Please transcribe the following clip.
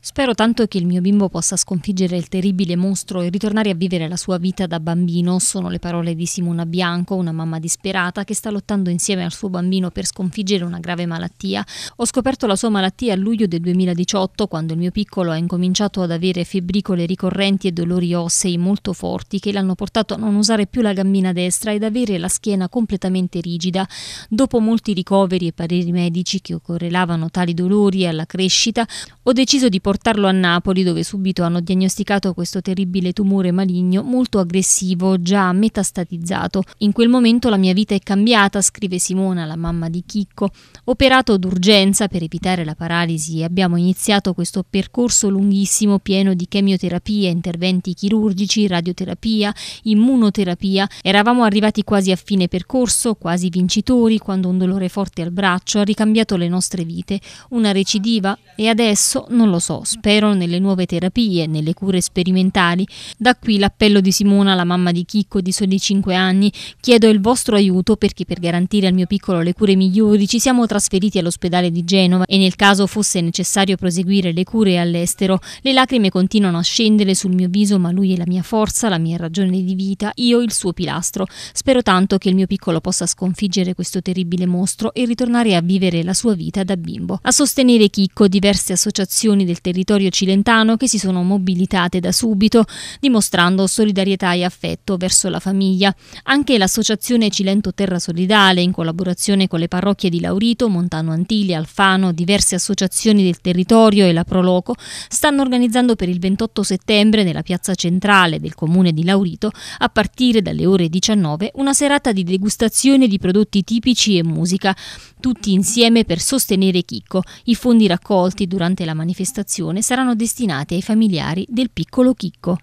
Spero tanto che il mio bimbo possa sconfiggere il terribile mostro e ritornare a vivere la sua vita da bambino, sono le parole di Simona Bianco, una mamma disperata che sta lottando insieme al suo bambino per sconfiggere una grave malattia. Ho scoperto la sua malattia a luglio del 2018, quando il mio piccolo ha incominciato ad avere febbricole ricorrenti e dolori ossei molto forti che l'hanno portato a non usare più la gambina destra ed avere la schiena completamente rigida. Dopo molti ricoveri e pareri medici che correlavano tali dolori alla crescita, ho deciso di portarlo a Napoli dove subito hanno diagnosticato questo terribile tumore maligno molto aggressivo, già metastatizzato. In quel momento la mia vita è cambiata, scrive Simona, la mamma di Chicco. Operato d'urgenza per evitare la paralisi e abbiamo iniziato questo percorso lunghissimo pieno di chemioterapia, interventi chirurgici, radioterapia, immunoterapia. Eravamo arrivati quasi a fine percorso, quasi vincitori, quando un dolore forte al braccio ha ricambiato le nostre vite. Una recidiva? E adesso non lo so spero nelle nuove terapie, nelle cure sperimentali. Da qui l'appello di Simona, la mamma di Chicco di soli 5 anni. Chiedo il vostro aiuto perché per garantire al mio piccolo le cure migliori ci siamo trasferiti all'ospedale di Genova e nel caso fosse necessario proseguire le cure all'estero, le lacrime continuano a scendere sul mio viso, ma lui è la mia forza, la mia ragione di vita, io il suo pilastro. Spero tanto che il mio piccolo possa sconfiggere questo terribile mostro e ritornare a vivere la sua vita da bimbo. A sostenere Chicco diverse associazioni del territorio territorio cilentano che si sono mobilitate da subito, dimostrando solidarietà e affetto verso la famiglia. Anche l'associazione Cilento Terra Solidale, in collaborazione con le parrocchie di Laurito, Montano Antile, Alfano, diverse associazioni del territorio e la Proloco, stanno organizzando per il 28 settembre nella piazza centrale del comune di Laurito, a partire dalle ore 19, una serata di degustazione di prodotti tipici e musica, tutti insieme per sostenere Chicco, i fondi raccolti durante la manifestazione donazione saranno destinate ai familiari del piccolo Chicco.